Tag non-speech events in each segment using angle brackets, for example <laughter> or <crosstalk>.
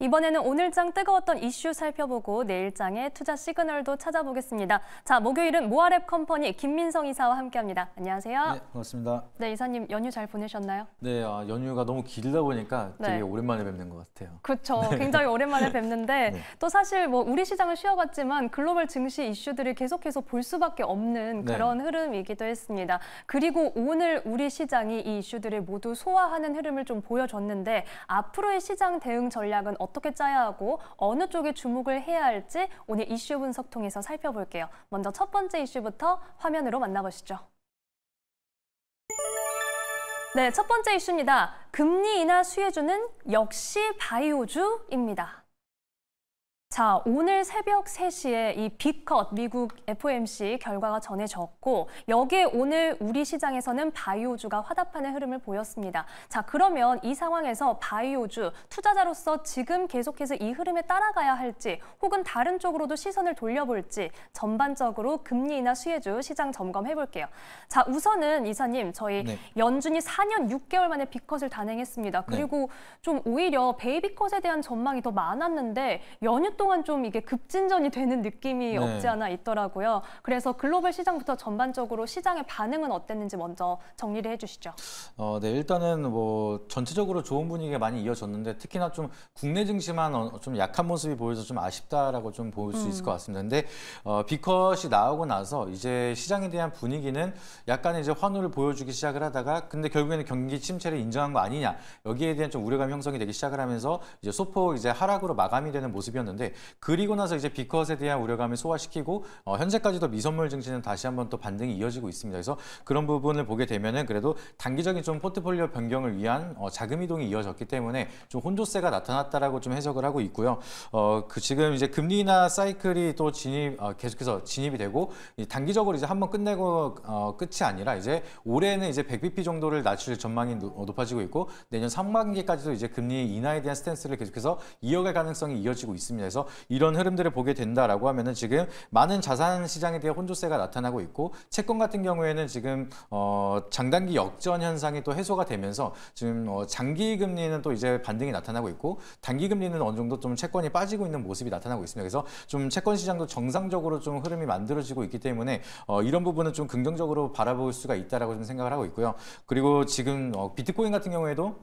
이번에는 오늘장 뜨거웠던 이슈 살펴보고 내일장의 투자 시그널도 찾아보겠습니다. 자, 목요일은 모아랩 컴퍼니 김민성 이사와 함께합니다. 안녕하세요. 네, 반갑습니다. 네, 이사님 연휴 잘 보내셨나요? 네, 아, 연휴가 너무 길다 보니까 되게 네. 오랜만에 뵙는 것 같아요. 그렇죠. <laughs> 굉장히 오랜만에 뵙는데 <laughs> 네. 또 사실 뭐 우리 시장은 쉬어갔지만 글로벌 증시 이슈들을 계속해서 볼 수밖에 없는 네. 그런 흐름이기도 했습니다. 그리고 오늘 우리 시장이 이 이슈들을 모두 소화하는 흐름을 좀 보여줬는데 앞으로의 시장 대응 전략은 어떤 어떻게 짜야 하고 어느 쪽에 주목을 해야 할지 오늘 이슈 분석 통해서 살펴볼게요. 먼저 첫 번째 이슈부터 화면으로 만나보시죠. 네, 첫 번째 이슈입니다. 금리 인하 수혜주는 역시 바이오주입니다. 자, 오늘 새벽 3시에 이 비컷 미국 FOMC 결과가 전해졌고 여기에 오늘 우리 시장에서는 바이오주가 화답하는 흐름을 보였습니다. 자, 그러면 이 상황에서 바이오주 투자자로서 지금 계속해서 이 흐름에 따라가야 할지 혹은 다른 쪽으로도 시선을 돌려볼지 전반적으로 금리 인하 수혜주 시장 점검해 볼게요. 자, 우선은 이사님 저희 네. 연준이 4년 6개월 만에 비컷을 단행했습니다. 네. 그리고 네. 좀 오히려 베이비컷에 대한 전망이 더 많았는데 연휴 동안 좀 이게 급진전이 되는 느낌이 네. 없지 않아 있더라고요. 그래서 글로벌 시장부터 전반적으로 시장의 반응은 어땠는지 먼저 정리를 해주시죠. 어, 네, 일단은 뭐 전체적으로 좋은 분위기가 많이 이어졌는데 특히나 좀 국내 증시만 어, 좀 약한 모습이 보여서 좀 아쉽다라고 좀 볼수 음. 있을 것 같습니다. 근데 어, 비컷이 나오고 나서 이제 시장에 대한 분위기는 약간 이제 환호를 보여주기 시작을 하다가 근데 결국에는 경기 침체를 인정한 거 아니냐 여기에 대한 좀 우려감 형성이 되기 시작을 하면서 이제 소폭 이제 하락으로 마감이 되는 모습이었는데 그리고 나서 이제 비컷에 대한 우려감을 소화시키고 어, 현재까지도 미선물 증시는 다시 한번 또 반등이 이어지고 있습니다. 그래서 그런 부분을 보게 되면은 그래도 단기적인 좀 포트폴리오 변경을 위한 어, 자금 이동이 이어졌기 때문에 좀 혼조세가 나타났다라고 좀 해석을 하고 있고요. 어, 그 지금 이제 금리나 사이클이 또 진입 어, 계속해서 진입이 되고 단기적으로 이제 한번 끝내고 어, 끝이 아니라 이제 올해는 이제 100bp 정도를 낮출 전망이 어, 높아지고 있고 내년 상반기까지도 이제 금리 인하에 대한 스탠스를 계속해서 이어갈 가능성이 이어지고 있습니다. 그래서 그래서 이런 흐름들을 보게 된다라고 하면은 지금 많은 자산 시장에 대해 혼조세가 나타나고 있고 채권 같은 경우에는 지금 어 장단기 역전 현상이 또 해소가 되면서 지금 어 장기 금리는 또 이제 반등이 나타나고 있고 단기 금리는 어느 정도 좀 채권이 빠지고 있는 모습이 나타나고 있습니다. 그래서 좀 채권 시장도 정상적으로 좀 흐름이 만들어지고 있기 때문에 어 이런 부분은 좀 긍정적으로 바라볼 수가 있다라고 좀 생각을 하고 있고요. 그리고 지금 어, 비트코인 같은 경우에도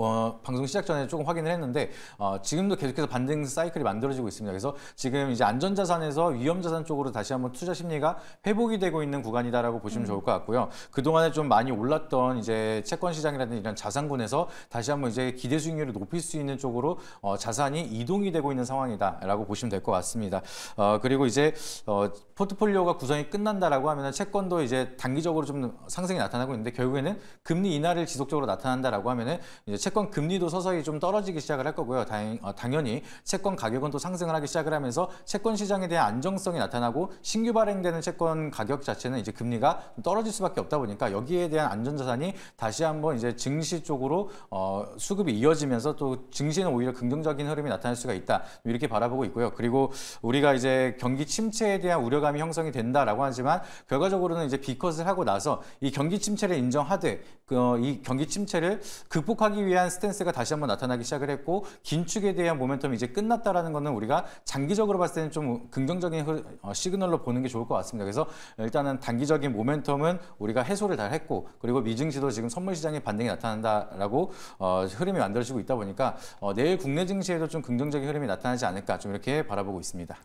어, 방송 시작 전에 조금 확인을 했는데 어, 지금도 계속해서 반등 사이클이 만들어지고 있습니다. 그래서 지금 이제 안전자산에서 위험자산 쪽으로 다시 한번 투자 심리가 회복이 되고 있는 구간이다라고 보시면 음. 좋을 것 같고요. 그 동안에 좀 많이 올랐던 이제 채권 시장이라든지 이런 자산군에서 다시 한번 이제 기대 수익률을 높일 수 있는 쪽으로 어, 자산이 이동이 되고 있는 상황이다라고 보시면 될 것 같습니다. 어, 그리고 이제 어, 포트폴리오가 구성이 끝난다라고 하면 채권도 이제 단기적으로 좀 상승이 나타나고 있는데 결국에는 금리 인하를 지속적으로 나타난다라고 하면 이제 채권 금리도 서서히 좀 떨어지기 시작을 할 거고요. 당, 어, 당연히 채권 가격은 또 상승을 하기 시작을 하면서 채권 시장에 대한 안정성이 나타나고 신규 발행되는 채권 가격 자체는 이제 금리가 떨어질 수밖에 없다 보니까 여기에 대한 안전자산이 다시 한번 이제 증시 쪽으로 어, 수급이 이어지면서 또 증시는 오히려 긍정적인 흐름이 나타날 수가 있다. 이렇게 바라보고 있고요. 그리고 우리가 이제 경기 침체에 대한 우려감이 형성이 된다라고 하지만 결과적으로는 이제 비컷을 하고 나서 이 경기 침체를 인정하되 그, 어, 이 경기 침체를 극복하기 위해 위한 스탠스가 다시 한번 나타나기 시작을 했고 긴축에 대한 모멘텀이 이제 끝났다라는 거는 우리가 장기적으로 봤을 때는 좀 긍정적인 어, 시그널로 보는 게 좋을 것 같습니다. 그래서 일단은 단기적인 모멘텀은 우리가 해소를 잘 했고 그리고 미증시도 지금 선물 시장에 반등이 나타난다라고 어, 흐름이 만들어지고 있다 보니까 어, 내일 국내 증시에도 좀 긍정적인 흐름이 나타나지 않을까 좀 이렇게 바라보고 있습니다.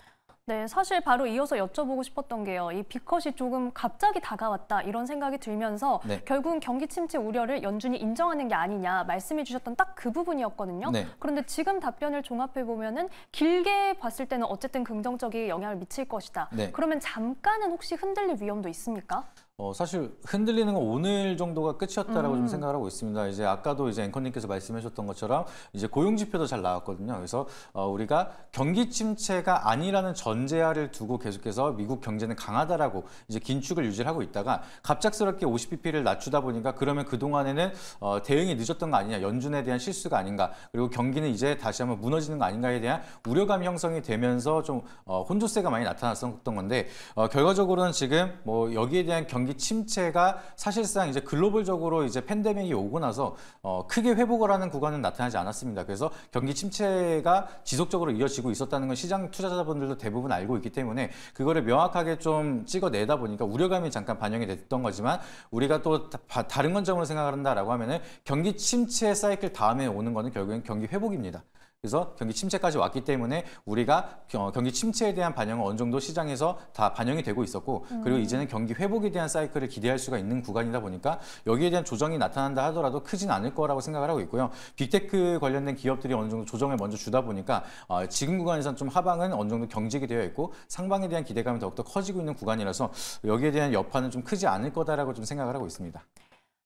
네, 사실 바로 이어서 여쭤보고 싶었던 게요. 이 비컷이 조금 갑자기 다가왔다 이런 생각이 들면서 네. 결국은 경기 침체 우려를 연준이 인정하는 게 아니냐 말씀해 주셨던 딱 그 부분이었거든요. 네. 그런데 지금 답변을 종합해 보면은 길게 봤을 때는 어쨌든 긍정적인 영향을 미칠 것이다. 네. 그러면 잠깐은 혹시 흔들릴 위험도 있습니까? 어, 사실 흔들리는 건 오늘 정도가 끝이었다라고 음. 좀 생각을 하고 있습니다. 이제 아까도 이제 앵커님께서 말씀하셨던 것처럼 이제 고용 지표도 잘 나왔거든요. 그래서 어, 우리가 경기 침체가 아니라는 전제하를 두고 계속해서 미국 경제는 강하다라고 이제 긴축을 유지하고 있다가 갑작스럽게 50bp를 낮추다 보니까 그러면 그 동안에는 어, 대응이 늦었던 거 아니냐, 연준에 대한 실수가 아닌가, 그리고 경기는 이제 다시 한번 무너지는 거 아닌가에 대한 우려감 형성이 되면서 좀 어, 혼조세가 많이 나타났었던 건데 어, 결과적으로는 지금 뭐 여기에 대한 경 경기 침체가 사실상 이제 글로벌적으로 이제 팬데믹이 오고 나서 어, 크게 회복을 하는 구간은 나타나지 않았습니다. 그래서 경기 침체가 지속적으로 이어지고 있었다는 건 시장 투자자분들도 대부분 알고 있기 때문에 그거를 명확하게 좀 찍어내다 보니까 우려감이 잠깐 반영이 됐던 거지만 우리가 또 다, 른 관점으로 생각한다라고 하면은 경기 침체 사이클 다음에 오는 거는 결국엔 경기 회복입니다. 그래서 경기 침체까지 왔기 때문에 우리가 경기 침체에 대한 반영은 어느 정도 시장에서 다 반영이 되고 있었고 음. 그리고 이제는 경기 회복에 대한 사이클을 기대할 수가 있는 구간이다 보니까 여기에 대한 조정이 나타난다 하더라도 크진 않을 거라고 생각을 하고 있고요. 빅테크 관련된 기업들이 어느 정도 조정을 먼저 주다 보니까 어, 지금 구간에선 좀 하방은 어느 정도 경직이 되어 있고 상방에 대한 기대감이 더욱더 커지고 있는 구간이라서 여기에 대한 여파는 좀 크지 않을 거다라고 좀 생각을 하고 있습니다.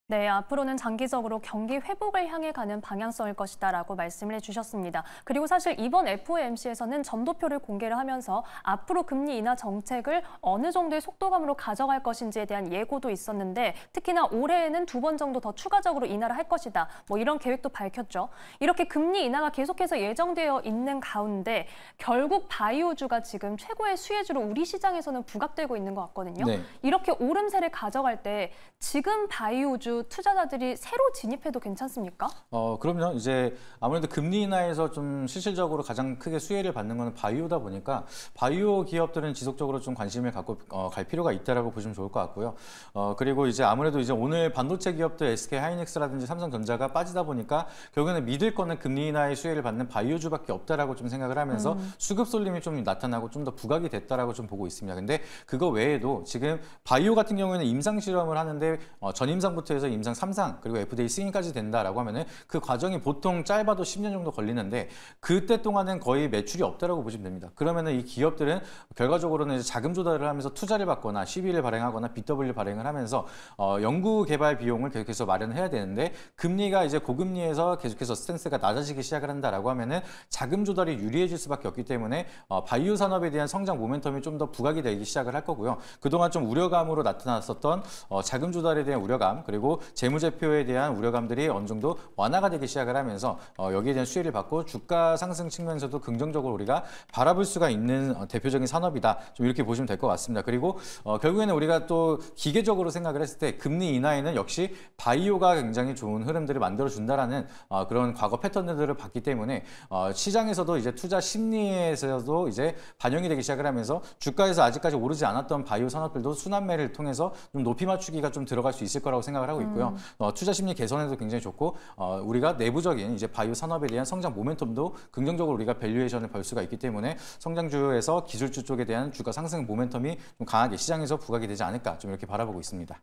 네, 앞으로는 장기적으로 경기 회복을 향해 가는 방향성일 것이다라고 말씀을 해주셨습니다. 그리고 사실 이번 FOMC에서는 점도표를 공개를 하면서 앞으로 금리 인하 정책을 어느 정도의 속도감으로 가져갈 것인지에 대한 예고도 있었는데 특히나 올해에는 두 번 정도 더 추가적으로 인하를 할 것이다. 뭐 이런 계획도 밝혔죠. 이렇게 금리 인하가 계속해서 예정되어 있는 가운데 결국 바이오주가 지금 최고의 수혜주로 우리 시장에서는 부각되고 있는 것 같거든요. 네. 이렇게 오름세를 가져갈 때 지금 바이오주 투자자들이 새로 진입해도 괜찮습니까? 어, 그럼요. 이제 아무래도 금리 인하에서 좀 실질적으로 가장 크게 수혜를 받는 것은 바이오다 보니까 바이오 기업들은 지속적으로 좀 관심을 갖고 어, 갈 필요가 있다라고 보시면 좋을 것 같고요. 어, 그리고 이제 아무래도 이제 오늘 반도체 기업들 SK 하이닉스라든지 삼성전자가 빠지다 보니까 결국에는 믿을 거는 금리 인하의 수혜를 받는 바이오주밖에 없다라고 좀 생각을 하면서 음. 수급 쏠림이 좀 나타나고 좀 더 부각이 됐다라고 좀 보고 있습니다. 근데 그거 외에도 지금 바이오 같은 경우에는 임상 실험을 하는데 어, 전임상부터 해서 임상 임상 3상 그리고 FDA 승인까지 된다라고 하면은 그 과정이 보통 짧아도 10년 정도 걸리는데 그때 동안은 거의 매출이 없다라고 보시면 됩니다. 그러면은 이 기업들은 결과적으로는 자금 조달을 하면서 투자를 받거나 CB를 발행하거나 BW 발행을 하면서 어, 연구 개발 비용을 계속해서 마련해야 되는데 금리가 이제 고금리에서 계속해서 스탠스가 낮아지기 시작을 한다라고 하면은 자금 조달이 유리해질 수밖에 없기 때문에 어, 바이오 산업에 대한 성장 모멘텀이 좀 더 부각이 되기 시작을 할 거고요. 그동안 좀 우려감으로 나타났었던 어, 자금 조달에 대한 우려감 그리고 재무제표에 대한 우려감들이 어느 정도 완화가 되기 시작을 하면서 어, 여기에 대한 수혜를 받고 주가 상승 측면에서도 긍정적으로 우리가 바라볼 수가 있는 어, 대표적인 산업이다. 좀 이렇게 보시면 될 것 같습니다. 그리고 어, 결국에는 우리가 또 기계적으로 생각을 했을 때 금리 인하에는 역시 바이오가 굉장히 좋은 흐름들을 만들어준다라는 어, 그런 과거 패턴들을 봤기 때문에 어, 시장에서도 이제 투자 심리에서도 이제 반영이 되기 시작을 하면서 주가에서 아직까지 오르지 않았던 바이오 산업들도 순환매를 통해서 좀 높이 맞추기가 좀 들어갈 수 있을 거라고 생각을 하고 있습니다 있고요. 음. 어, 투자 심리 개선에도 굉장히 좋고 어, 우리가 내부적인 이제 바이오 산업에 대한 성장 모멘텀도 긍정적으로 우리가 밸류에이션을 벌 수가 있기 때문에 성장주에서 기술주 쪽에 대한 주가 상승 모멘텀이 좀 강하게 시장에서 부각이 되지 않을까 좀 이렇게 바라보고 있습니다.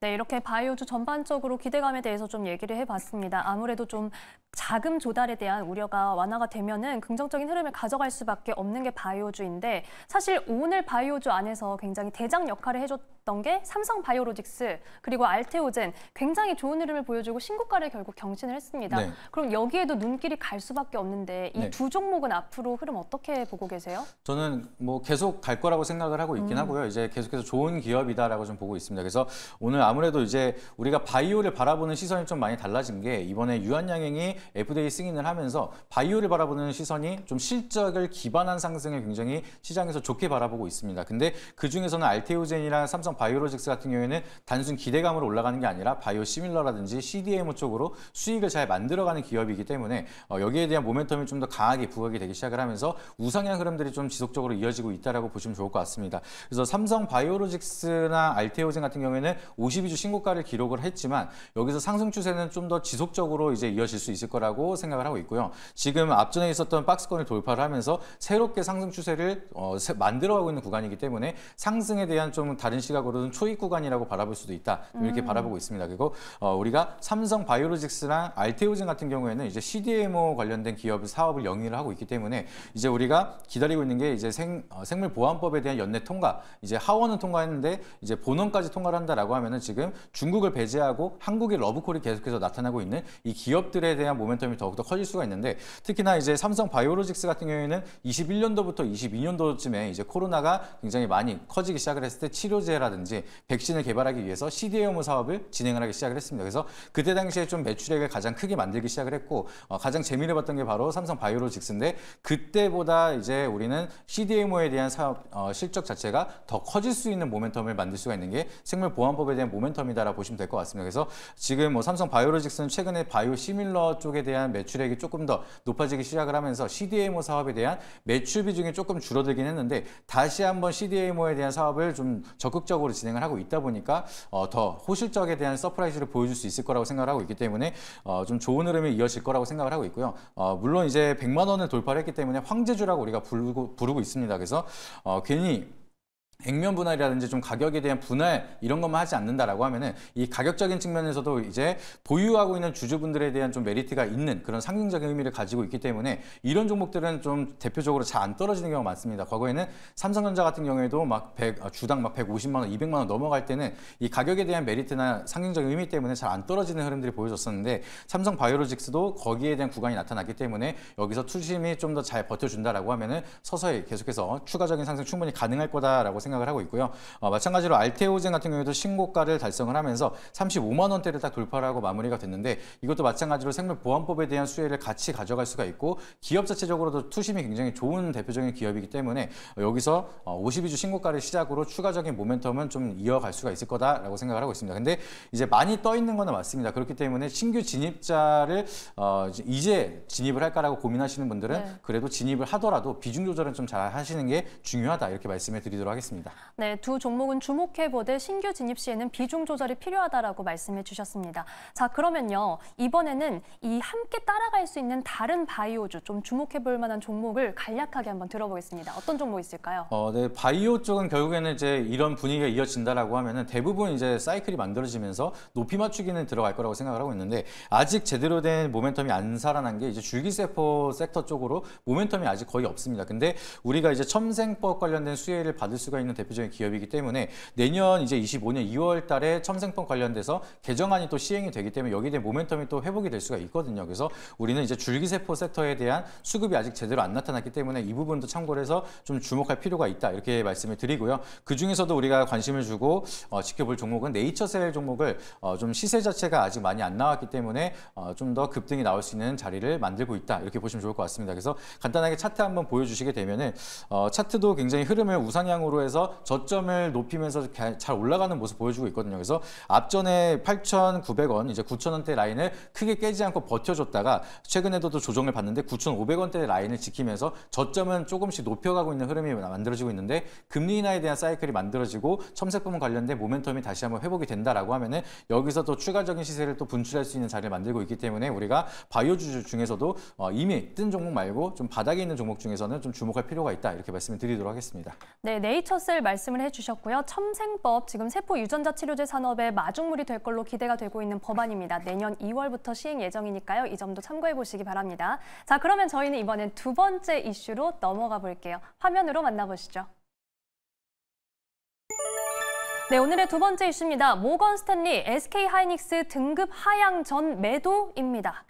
네, 이렇게 바이오주 전반적으로 기대감에 대해서 좀 얘기를 해봤습니다. 아무래도 좀 자금 조달에 대한 우려가 완화가 되면은 긍정적인 흐름을 가져갈 수밖에 없는 게 바이오주인데 사실 오늘 바이오주 안에서 굉장히 대장 역할을 해줬던 게 삼성 바이오로직스 그리고 알테오젠 굉장히 좋은 흐름을 보여주고 신고가를 결국 경신을 했습니다. 네. 그럼 여기에도 눈길이 갈 수밖에 없는데 이두 네. 종목은 앞으로 흐름 어떻게 보고 계세요? 저는 뭐 계속 갈 거라고 생각을 하고 있긴 음. 하고요. 이제 계속해서 좋은 기업이다라고 좀 보고 있습니다. 그래서 오늘 아무래도 이제 우리가 바이오를 바라보는 시선이 좀 많이 달라진 게 이번에 유한양행이 FDA 승인을 하면서 바이오를 바라보는 시선이 좀 실적을 기반한 상승을 굉장히 시장에서 좋게 바라보고 있습니다. 근데 그중에서는 알테오젠이랑 삼성 바이오로직스 같은 경우에는 단순 기대감으로 올라가는 게 아니라 바이오 시밀러라든지 CDMO 쪽으로 수익을 잘 만들어가는 기업이기 때문에 어, 여기에 대한 모멘텀이 좀 더 강하게 부각이 되기 시작을 하면서 우상향 흐름들이 좀 지속적으로 이어지고 있다고 라 보시면 좋을 것 같습니다. 그래서 삼성 바이오로직스나 알테오젠 같은 경우에는 52주 신고가를 기록을 했지만 여기서 상승 추세는 좀 더 지속적으로 이제 이어질 수 있을 것 거라고 생각을 하고 있고요. 지금 앞전에 있었던 박스권을 돌파를 하면서 새롭게 상승 추세를 어, 만들어가고 있는 구간이기 때문에 상승에 대한 좀 다른 시각으로는 초입 구간이라고 바라볼 수도 있다. 이렇게 음. 바라보고 있습니다. 그리고 어, 우리가 삼성 바이오로직스랑 알테오젠 같은 경우에는 이제 CDMO 관련된 기업 사업을 영위를 하고 있기 때문에 이제 우리가 기다리고 있는 게 이제 생, 어, 생물보안법에 대한 연내 통과, 이제 하원은 통과했는데 이제 본원까지 통과를 한다라고 하면은 지금 중국을 배제하고 한국의 러브콜이 계속해서 나타나고 있는 이 기업들에 대한 모멘텀이 더욱더 커질 수가 있는데 특히나 이제 삼성 바이오로직스 같은 경우에는 21년도부터 22년도쯤에 이제 코로나가 굉장히 많이 커지기 시작을 했을 때 치료제라든지 백신을 개발하기 위해서 CDA 혐 사업을 진행을 하기 시작을 했습니다. 그래서 그때 당시에 좀 매출액을 가장 크게 만들기 시작을 했고 어, 가장 재미를 봤던 게 바로 삼성 바이오로직스인데 그때보다 이제 우리는 CDMO에 대한 사업 어, 실적 자체가 더 커질 수 있는 모멘텀을 만들 수가 있는 게 생물 보안법에 대한 모멘텀이다라 고 보시면 될 것 같습니다. 그래서 지금 뭐 삼성 바이오로직스는 최근에 바이오 시밀러 쪽 쪽에 대한 매출액이 조금 더 높아지기 시작을 하면서 CDMO 사업에 대한 매출 비중이 조금 줄어들긴 했는데 다시 한번 CDMO에 대한 사업을 좀 적극적으로 진행을 하고 있다 보니까 어, 더 호실적에 대한 서프라이즈를 보여줄 수 있을 거라고 생각을 하고 있기 때문에 어, 좀 좋은 흐름이 이어질 거라고 생각을 하고 있고요. 어, 물론 이제 100만 원을 돌파를 했기 때문에 황제주라고 우리가 부르고, 부르고 있습니다. 그래서 어, 괜히 액면 분할이라든지 좀 가격에 대한 분할 이런 것만 하지 않는다라고 하면은 이 가격적인 측면에서도 이제 보유하고 있는 주주분들에 대한 좀 메리트가 있는 그런 상징적인 의미를 가지고 있기 때문에 이런 종목들은 좀 대표적으로 잘 안 떨어지는 경우가 많습니다. 과거에는 삼성전자 같은 경우에도 막 100, 아, 주당 막 150만 원, 200만 원 넘어갈 때는 이 가격에 대한 메리트나 상징적인 의미 때문에 잘 안 떨어지는 흐름들이 보여졌었는데 삼성 바이오로직스도 거기에 대한 구간이 나타났기 때문에 여기서 투심이 좀 더 잘 버텨준다라고 하면은 서서히 계속해서 추가적인 상승 충분히 가능할 거다라고 생각을 하고 있고요. 어, 마찬가지로 알테오젠 같은 경우에도 신고가를 달성을 하면서 35만 원대를 딱돌파 하고 마무리가 됐는데 이것도 마찬가지로 생물보안법에 대한 수혜를 같이 가져갈 수가 있고 기업 자체적으로도 투심이 굉장히 좋은 대표적인 기업이기 때문에 여기서 52주 어, 신고가를 시작으로 추가적인 모멘텀은 좀 이어갈 수가 있을 거다라고 생각을 하고 있습니다. 근데 이제 많이 떠 있는 거는 맞습니다. 그렇기 때문에 신규 진입자를 어, 이제 진입을 할까라고 고민하시는 분들은 네. 그래도 진입을 하더라도 비중 조절은 좀 잘 하시는 게 중요하다 이렇게 말씀해 드리도록 하겠습니다. 있습니다. 네, 두 종목은 주목해보되 신규 진입 시에는 비중 조절이 필요하다라고 말씀해 주셨습니다. 자, 그러면요. 이번에는 이 함께 따라갈 수 있는 다른 바이오주 좀 주목해볼 만한 종목을 간략하게 한번 들어보겠습니다. 어떤 종목 있을까요? 어, 네, 바이오 쪽은 결국에는 이제 이런 분위기가 이어진다라고 하면은 대부분 이제 사이클이 만들어지면서 높이 맞추기는 들어갈 거라고 생각을 하고 있는데 아직 제대로 된 모멘텀이 안 살아난 게 이제 줄기세포 섹터 쪽으로 모멘텀이 아직 거의 없습니다. 근데 우리가 이제 첨생법 관련된 수혜를 받을 수가 있는 있는 대표적인 기업이기 때문에 내년 이제 25년 2월 달에 첨생펀 관련돼서 개정안이 또 시행이 되기 때문에 여기에 대한 모멘텀이 또 회복이 될 수가 있거든요. 그래서 우리는 이제 줄기세포 섹터에 대한 수급이 아직 제대로 안 나타났기 때문에 이 부분도 참고를 해서 좀 주목할 필요가 있다 이렇게 말씀을 드리고요. 그중에서도 우리가 관심을 주고 어, 지켜볼 종목은 네이처셀 종목을 어, 좀 시세 자체가 아직 많이 안 나왔기 때문에 어, 좀더 급등이 나올 수 있는 자리를 만들고 있다 이렇게 보시면 좋을 것 같습니다. 그래서 간단하게 차트 한번 보여주시게 되면은 어, 차트도 굉장히 흐름을 우상향으로 해서 계속서 저점을 높이면서 잘 올라가는 모습 보여주고 있거든요. 그래서 앞전에 8,900원, 이제 9,000원대 라인을 크게 깨지 않고 버텨줬다가 최근에도 또 조정을 받는데 9,500원대 라인을 지키면서 저점은 조금씩 높여가고 있는 흐름이 만들어지고 있는데 금리 인하에 대한 사이클이 만들어지고 첨세 부분 관련된 모멘텀이 다시 한번 회복이 된다라고 하면은 여기서 또 추가적인 시세를 또 분출할 수 있는 자리를 만들고 있기 때문에 우리가 바이오 주주 중에서도 어, 이미 뜬 종목 말고 좀 바닥에 있는 종목 중에서는 좀 주목할 필요가 있다 이렇게 말씀을 드리도록 하겠습니다. 네, 네이처스 쓸 말씀을 해주셨고요. 첨생법, 지금 세포 유전자 치료제 산업의 마중물이 될 걸로 기대가 되고 있는 법안입니다. 내년 2월부터 시행 예정이니까요. 이 점도 참고해 보시기 바랍니다. 자, 그러면 저희는 이번엔 두 번째 이슈로 넘어가 볼게요. 화면으로 만나보시죠. 네, 오늘의 두 번째 이슈입니다. 모건 스탠리 SK 하이닉스 등급 하향 전 매도입니다.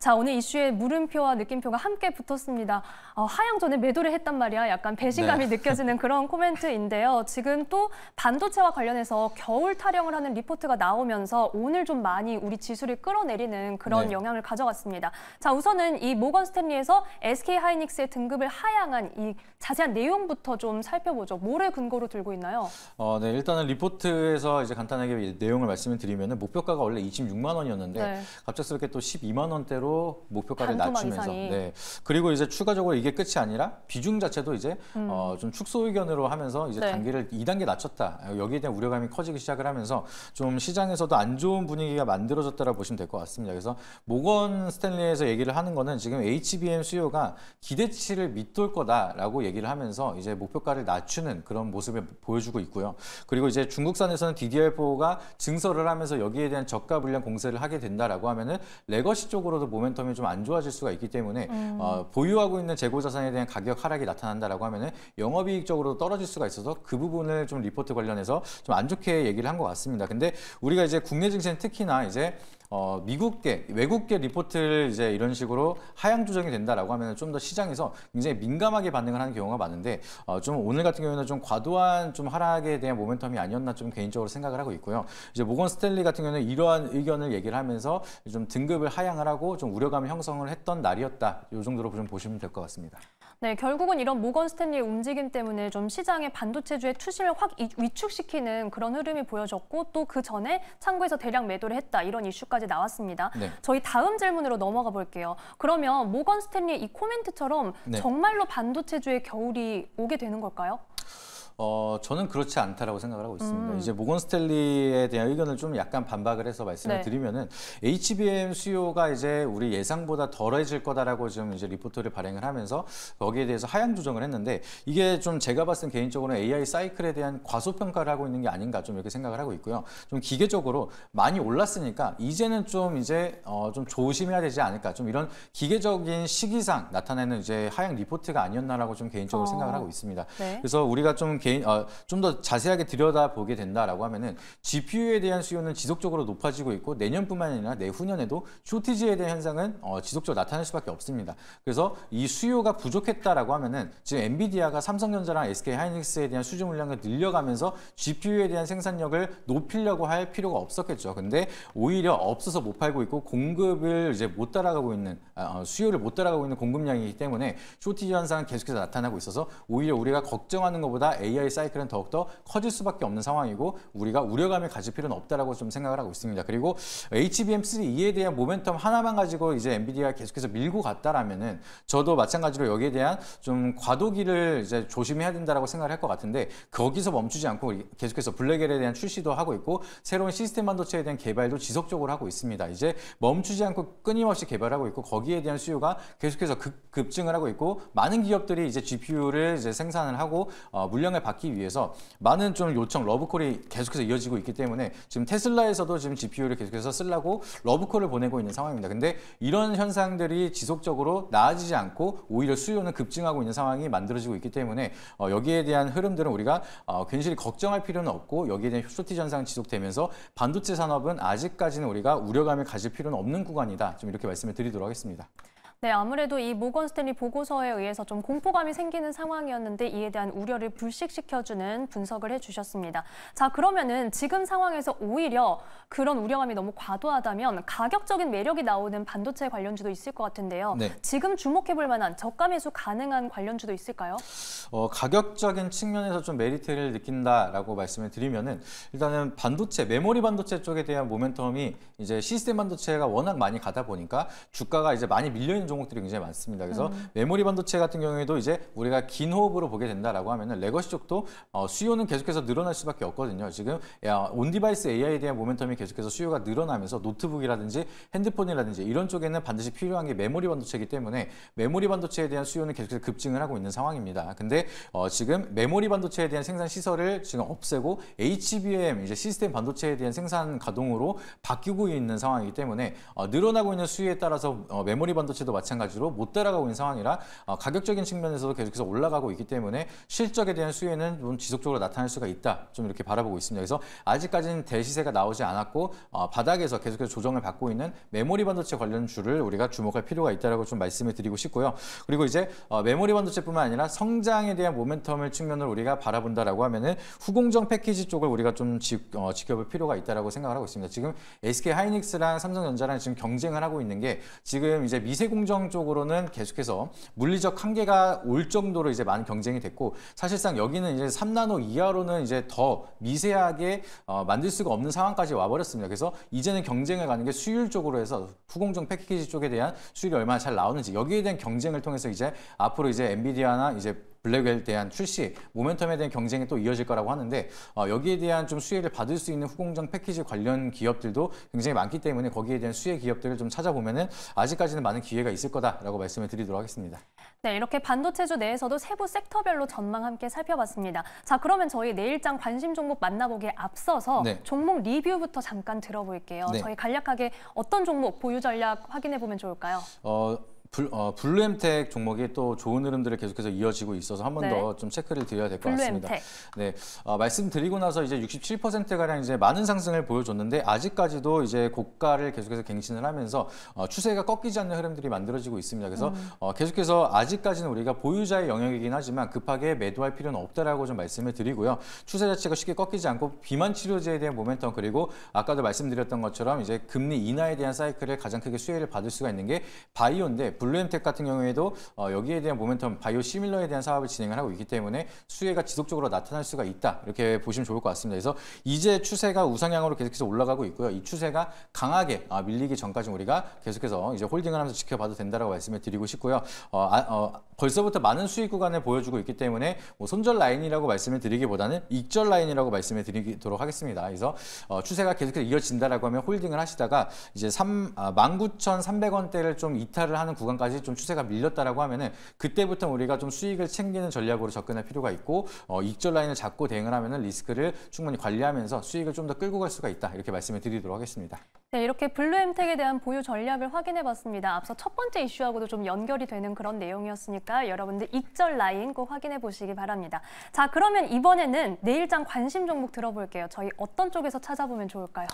자, 오늘 이슈에 물음표와 느낌표가 함께 붙었습니다. 어, 하향 전에 매도를 했단 말이야. 약간 배신감이 네. <laughs> 느껴지는 그런 코멘트인데요. 지금 또 반도체와 관련해서 겨울 타령을 하는 리포트가 나오면서 오늘 좀 많이 우리 지수를 끌어내리는 그런 네. 영향을 가져갔습니다. 자, 우선은 이 모건 스탠리에서 SK 하이닉스의 등급을 하향한 이 자세한 내용부터 좀 살펴보죠. 뭐를 근거로 들고 있나요? 어, 네, 일단은 리포트에서 이제 간단하게 내용을 말씀을 드리면 목표가가 원래 26만 원이었는데 네. 갑작스럽게 또 12만 원대로 정도로 목표가를 낮추면서 네. 그리고 이제 추가적으로 이게 끝이 아니라 비중 자체도 이제 음. 어, 좀 축소 의견으로 하면서 이제 네. 단계를 2단계 낮췄다. 여기에 대한 우려감이 커지기 시작을 하면서 좀 시장에서도 안 좋은 분위기가 만들어졌다라고 보시면 될 것 같습니다. 그래서 모건 스탠리에서 얘기를 하는 거는 지금 HBM 수요가 기대치를 밑돌 거다라고 얘기를 하면서 이제 목표가를 낮추는 그런 모습을 보여주고 있고요. 그리고 이제 중국산에서는 DDR4가 증설을 하면서 여기에 대한 저가 불량 공세를 하게 된다라고 하면은 레거시 쪽으로도 보면 모멘텀이 좀 안 좋아질 수가 있기 때문에 음. 어, 보유하고 있는 재고 자산에 대한 가격 하락이 나타난다라고 하면은 영업이익적으로 떨어질 수가 있어서 그 부분을 좀 리포트 관련해서 좀 안 좋게 얘기를 한 것 같습니다. 근데 우리가 이제 국내 증시는 특히나 이제 어, 미국계, 외국계 리포트를 이제 이런 식으로 하향 조정이 된다라고 하면 좀 더 시장에서 굉장히 민감하게 반응을 하는 경우가 많은데 어, 좀 오늘 같은 경우에는 좀 과도한 좀 하락에 대한 모멘텀이 아니었나 좀 개인적으로 생각을 하고 있고요. 이제 모건 스탠리 같은 경우는 이러한 의견을 얘기를 하면서 좀 등급을 하향을 하고 좀 우려감을 형성을 했던 날이었다. 이 정도로 좀 보시면 될 것 같습니다. 네, 결국은 이런 모건 스탠리의 움직임 때문에 좀 시장의 반도체주의 투심을 확 위축시키는 그런 흐름이 보여졌고 또 그 전에 창구에서 대량 매도를 했다 이런 이슈까지 나왔습니다. 네. 저희 다음 질문으로 넘어가 볼게요. 그러면 모건 스탠리의 이 코멘트처럼 네. 정말로 반도체주의 겨울이 오게 되는 걸까요? 어, 저는 그렇지 않다라고 생각을 하고 있습니다. 음. 이제 모건 스탠리에 대한 의견을 좀 약간 반박을 해서 말씀을 네. 드리면은 HBM 수요가 이제 우리 예상보다 덜해질 거다라고 지금 이제 리포트를 발행을 하면서 거기에 대해서 하향 조정을 했는데 이게 좀 제가 봤을 때 개인적으로는 AI 사이클에 대한 과소평가를 하고 있는 게 아닌가 좀 이렇게 생각을 하고 있고요. 좀 기계적으로 많이 올랐으니까 이제는 좀 이제 어, 좀 조심해야 되지 않을까 좀 이런 기계적인 시기상 나타내는 이제 하향 리포트가 아니었나라고 좀 개인적으로 어. 생각을 하고 있습니다. 네. 그래서 우리가 좀 개, 개인 어, 좀더 자세하게 들여다보게 된다라고 하면은 GPU에 대한 수요는 지속적으로 높아지고 있고 내년뿐만 아니라 내후년에도 쇼티지에 대한 현상은 어, 지속적으로 나타날 수밖에 없습니다. 그래서 이 수요가 부족했다라고 하면은 지금 엔비디아가 삼성전자랑 SK 하이닉스에 대한 수주 물량을 늘려가면서 GPU에 대한 생산력을 높이려고 할 필요가 없었겠죠. 근데 오히려 없어서 못 팔고 있고 공급을 이제 못 따라가고 있는 아, 어, 수요를 못 따라가고 있는 공급량이기 때문에 쇼티지 현상은 계속해서 나타나고 있어서 오히려 우리가 걱정하는 것보다 A AI 사이클은 더욱더 커질 수밖에 없는 상황이고 우리가 우려감을 가질 필요는 없다라고 좀 생각을 하고 있습니다. 그리고 HBM3E에 대한 모멘텀 하나만 가지고 이제 엔비디아 계속해서 밀고 갔다라면은 저도 마찬가지로 여기에 대한 좀 과도기를 이제 조심해야 된다라고 생각을 할 것 같은데 거기서 멈추지 않고 계속해서 블랙엘에 대한 출시도 하고 있고 새로운 시스템 반도체에 대한 개발도 지속적으로 하고 있습니다. 이제 멈추지 않고 끊임없이 개발하고 있고 거기에 대한 수요가 계속해서 급, 급증을 하고 있고 많은 기업들이 이제 GPU를 이제 생산을 하고 어, 물량을 사랑 받기 위해서 많은 좀 요청 러브콜이 계속해서 이어지고 있기 때문에 지금 테슬라에서도 지금 GPU를 계속해서 쓰려고 러브콜을 보내고 있는 상황입니다. 근데 이런 현상들이 지속적으로 나아지지 않고 오히려 수요는 급증하고 있는 상황이 만들어지고 있기 때문에 어, 여기에 대한 흐름들은 우리가 어, 괜시리 걱정할 필요는 없고 여기에 대한 쇼티 현상 지속되면서 반도체 산업은 아직까지는 우리가 우려감을 가질 필요는 없는 구간이다. 좀 이렇게 말씀을 드리도록 하겠습니다. 네, 아무래도 이 모건 스탠리 보고서에 의해서 좀 공포감이 생기는 상황이었는데 이에 대한 우려를 불식시켜주는 분석을 해주셨습니다. 자, 그러면은 지금 상황에서 오히려 그런 우려감이 너무 과도하다면 가격적인 매력이 나오는 반도체 관련주도 있을 것 같은데요. 네. 지금 주목해볼 만한 저가 매수 가능한 관련주도 있을까요? 어, 가격적인 측면에서 좀 메리트를 느낀다라고 말씀을 드리면은 일단은 반도체, 메모리 반도체 쪽에 대한 모멘텀이 이제 시스템 반도체가 워낙 많이 가다 보니까 주가가 이제 많이 밀려 있는 종목들이 굉장히 많습니다. 그래서 음. 메모리 반도체 같은 경우에도 이제 우리가 긴 호흡으로 보게 된다라고 하면은 레거시 쪽도 어, 수요는 계속해서 늘어날 수밖에 없거든요. 지금 야, 온디바이스 AI에 대한 모멘텀이 계속해서 수요가 늘어나면서 노트북이라든지 핸드폰이라든지 이런 쪽에는 반드시 필요한 게 메모리 반도체이기 때문에 메모리 반도체에 대한 수요는 계속해서 급증을 하고 있는 상황입니다. 근데 어, 지금 메모리 반도체에 대한 생산 시설을 지금 없애고 HBM 이제 시스템 반도체에 대한 생산 가동으로 바뀌고 있는 상황이기 때문에 어, 늘어나고 있는 수요에 따라서 어, 메모리 반도체도 마찬가지로 못 따라가고 있는 상황이라 어, 가격적인 측면에서도 계속해서 올라가고 있기 때문에 실적에 대한 수혜는 좀 지속적으로 나타날 수가 있다. 좀 이렇게 바라보고 있습니다. 그래서 아직까지는 대시세가 나오지 않았고 어, 바닥에서 계속해서 조정을 받고 있는 메모리 반도체 관련 주를 우리가 주목할 필요가 있다라고 좀 말씀을 드리고 싶고요. 그리고 이제 어, 메모리 반도체뿐만 아니라 성장에 대한 모멘텀을 측면으로 우리가 바라본다라고 하면은 후공정 패키지 쪽을 우리가 좀 지, 어, 지켜볼 필요가 있다라고 생각을 하고 있습니다. 지금 SK 하이닉스랑 삼성전자랑 지금 경쟁을 하고 있는 게 지금 이제 미세 공정 행정 적으로는 계속해서 물리적 한계가 올 정도로 이제 많은 경쟁이 됐고 사실상 여기는 이제 3나노 이하로는 이제 더 미세하게 어, 만들 수가 없는 상황까지 와버렸습니다. 그래서 이제는 경쟁을 가는 게 수율적으로 해서 후공정 패키지 쪽에 대한 수율이 얼마나 잘 나오는지 여기에 대한 경쟁을 통해서 이제 앞으로 이제 엔비디아나 이제 블랙웰에 대한 출시 모멘텀에 대한 경쟁이 또 이어질 거라고 하는데 어, 여기에 대한 좀 수혜를 받을 수 있는 후공정 패키지 관련 기업들도 굉장히 많기 때문에 거기에 대한 수혜 기업들을 좀 찾아보면은 아직까지는 많은 기회가 있을 거다라고 말씀을 드리도록 하겠습니다. 네, 이렇게 반도체주 내에서도 세부 섹터별로 전망 함께 살펴봤습니다. 자, 그러면 저희 내일장 관심 종목 만나보기에 앞서서 네. 종목 리뷰부터 잠깐 들어볼게요. 네. 저희 간략하게 어떤 종목 보유 전략 확인해 보면 좋을까요? 어, 불, 어, 블루엠텍 종목이 또 좋은 흐름들을 계속해서 이어지고 있어서 한 번 더좀 네. 체크를 드려야 될 것 같습니다. 네, 어, 말씀드리고 나서 이제 67% 가량 이제 많은 상승을 보여줬는데 아직까지도 이제 고가를 계속해서 갱신을 하면서 어, 추세가 꺾이지 않는 흐름들이 만들어지고 있습니다. 그래서 음. 어, 계속해서 아직까지는 우리가 보유자의 영역이긴 하지만 급하게 매도할 필요는 없다라고 좀 말씀을 드리고요. 추세 자체가 쉽게 꺾이지 않고 비만 치료제에 대한 모멘텀 그리고 아까도 말씀드렸던 것처럼 이제 금리 인하에 대한 사이클을 가장 크게 수혜를 받을 수가 있는 게 바이오인데 블루엠텍 같은 경우에도 어, 여기에 대한 모멘텀 바이오 시밀러에 대한 사업을 진행을 하고 있기 때문에 수혜가 지속적으로 나타날 수가 있다 이렇게 보시면 좋을 것 같습니다. 그래서 이제 추세가 우상향으로 계속해서 올라가고 있고요. 이 추세가 강하게 아, 밀리기 전까지 우리가 계속해서 이제 홀딩을 하면서 지켜봐도 된다라고 말씀을 드리고 싶고요. 어, 아, 어, 벌써부터 많은 수익 구간을 보여주고 있기 때문에 뭐 손절 라인이라고 말씀을 드리기보다는 익절 라인이라고 말씀을 드리도록 하겠습니다. 그래서 어, 추세가 계속해서 이어진다라고 하면 홀딩을 하시다가 이제 3, 아, 19,300원대를 좀 이탈을 하는 구간까지 좀 추세가 밀렸다라고 하면은 그때부터 우리가 좀 수익을 챙기는 전략으로 접근할 필요가 있고 어, 익절 라인을 잡고 대응을 하면은 리스크를 충분히 관리하면서 수익을 좀 더 끌고 갈 수가 있다 이렇게 말씀을 드리도록 하겠습니다. 네, 이렇게 블루엠텍에 대한 보유 전략을 확인해 봤습니다. 앞서 첫 번째 이슈하고도 좀 연결이 되는 그런 내용이었으니까 여러분들 익절 라인 꼭 확인해 보시기 바랍니다. 자, 그러면 이번에는 내일장 관심 종목 들어볼게요. 저희 어떤 쪽에서 찾아보면 좋을까요?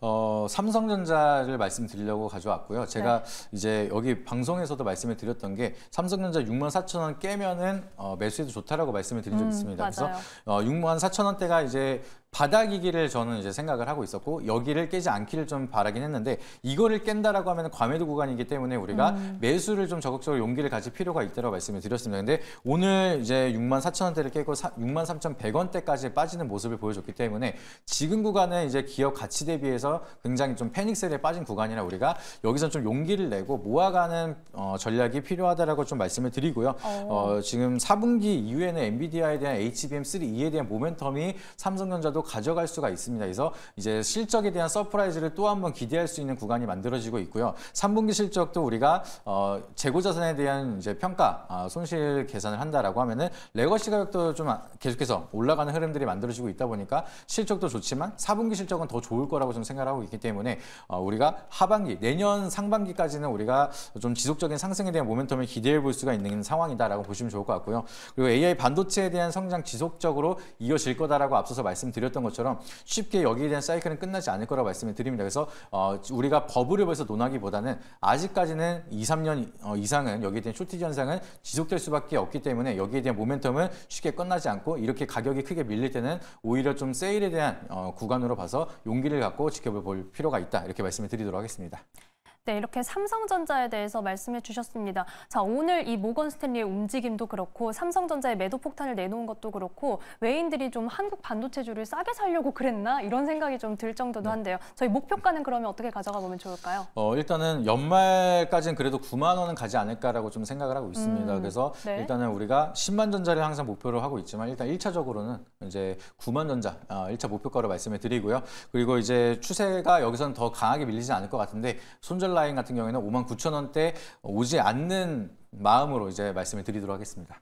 어, 삼성전자를 말씀드리려고 가져왔고요. 제가 네. 이제 여기 방송에서도 말씀을 드렸던 게 삼성전자 6만 4천 원 깨면은 어, 매수해도 좋다라고 말씀을 드린 적이 음, 있습니다. 맞아요. 그래서 어, 6만 4천 원대가 이제 바닥이기를 저는 이제 생각을 하고 있었고 여기를 깨지 않기를 좀 바라긴 했는데 이거를 깬다라고 하면 과매도 구간이기 때문에 우리가 음. 매수를 좀 적극적으로 용기를 가질 필요가 있다고 말씀을 드렸습니다. 근데 오늘 이제 6만 4천 원대를 깨고 6만 3,100원대까지 빠지는 모습을 보여줬기 때문에 지금 구간은 이제 기업 가치 대비해서 굉장히 좀 패닉세에 빠진 구간이라 우리가 여기서 는좀 용기를 내고 모아가는 어, 전략이 필요하다라고 좀 말씀을 드리고요. 어, 어 지금 4분기 이후에는 엔비디아에 대한 HBM3E에 대한 모멘텀이 삼성전자도 이상으 가져갈 수가 있습니다. 그래서 이제 실적에 대한 서프라이즈를 또 한 번 기대할 수 있는 구간이 만들어지고 있고요. 3분기 실적도 우리가 어, 재고 자산에 대한 이제 평가 아, 손실 계산을 한다라고 하면은 레거시 가격도 좀 아, 계속해서 올라가는 흐름들이 만들어지고 있다 보니까 실적도 좋지만 4분기 실적은 더 좋을 거라고 좀 생각하고 있기 때문에 어, 우리가 하반기 내년 상반기까지는 우리가 좀 지속적인 상승에 대한 모멘텀을 기대해 볼 수가 있는 상황이다라고 보시면 좋을 것 같고요. 그리고 AI 반도체에 대한 성장 지속적으로 이어질 거다라고 앞서서 말씀드렸. 말씀드렸던 것처럼 쉽게 여기에 대한 사이클은 끝나지 않을 거라고 말씀을 드립니다. 그래서 어, 우리가 버블을 벌써 논하기보다는 아직까지는 2, 3년 어, 이상은 여기에 대한 쇼티지 현상은 지속될 수밖에 없기 때문에 여기에 대한 모멘텀은 쉽게 끝나지 않고 이렇게 가격이 크게 밀릴 때는 오히려 좀 세일에 대한 어, 구간으로 봐서 용기를 갖고 지켜볼 필요가 있다 이렇게 말씀을 드리도록 하겠습니다. 네, 이렇게 삼성전자에 대해서 말씀해 주셨습니다. 자, 오늘 이 모건 스탠리의 움직임도 그렇고 삼성전자의 매도 폭탄을 내놓은 것도 그렇고 외인들이 좀 한국 반도체주를 싸게 살려고 그랬나 이런 생각이 좀 들 정도도 네. 한데요. 저희 목표가는 그러면 어떻게 가져가 보면 좋을까요? 어, 일단은 연말까지는 그래도 9만 원은 가지 않을까라고 좀 생각을 하고 있습니다. 음, 그래서 네. 일단은 우리가 10만 전자를 항상 목표로 하고 있지만 일단 1차적으로는 이제 9만 전자 어, 일차 목표가로 말씀을 드리고요. 그리고 이제 추세가 여기서는 더 강하게 밀리지 않을 것 같은데 손절 라인 같은 경우에는 5만 9천 원대 오지 않는 마음으로 이제 말씀을 드리도록 하겠습니다.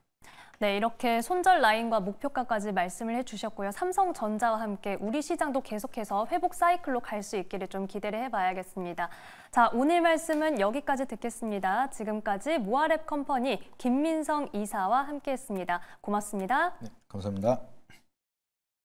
네, 이렇게 손절 라인과 목표가까지 말씀을 해주셨고요. 삼성전자와 함께 우리 시장도 계속해서 회복 사이클로 갈 수 있기를 좀 기대를 해봐야겠습니다. 자, 오늘 말씀은 여기까지 듣겠습니다. 지금까지 모아랩 컴퍼니 김민성 이사와 함께했습니다. 고맙습니다. 네, 감사합니다.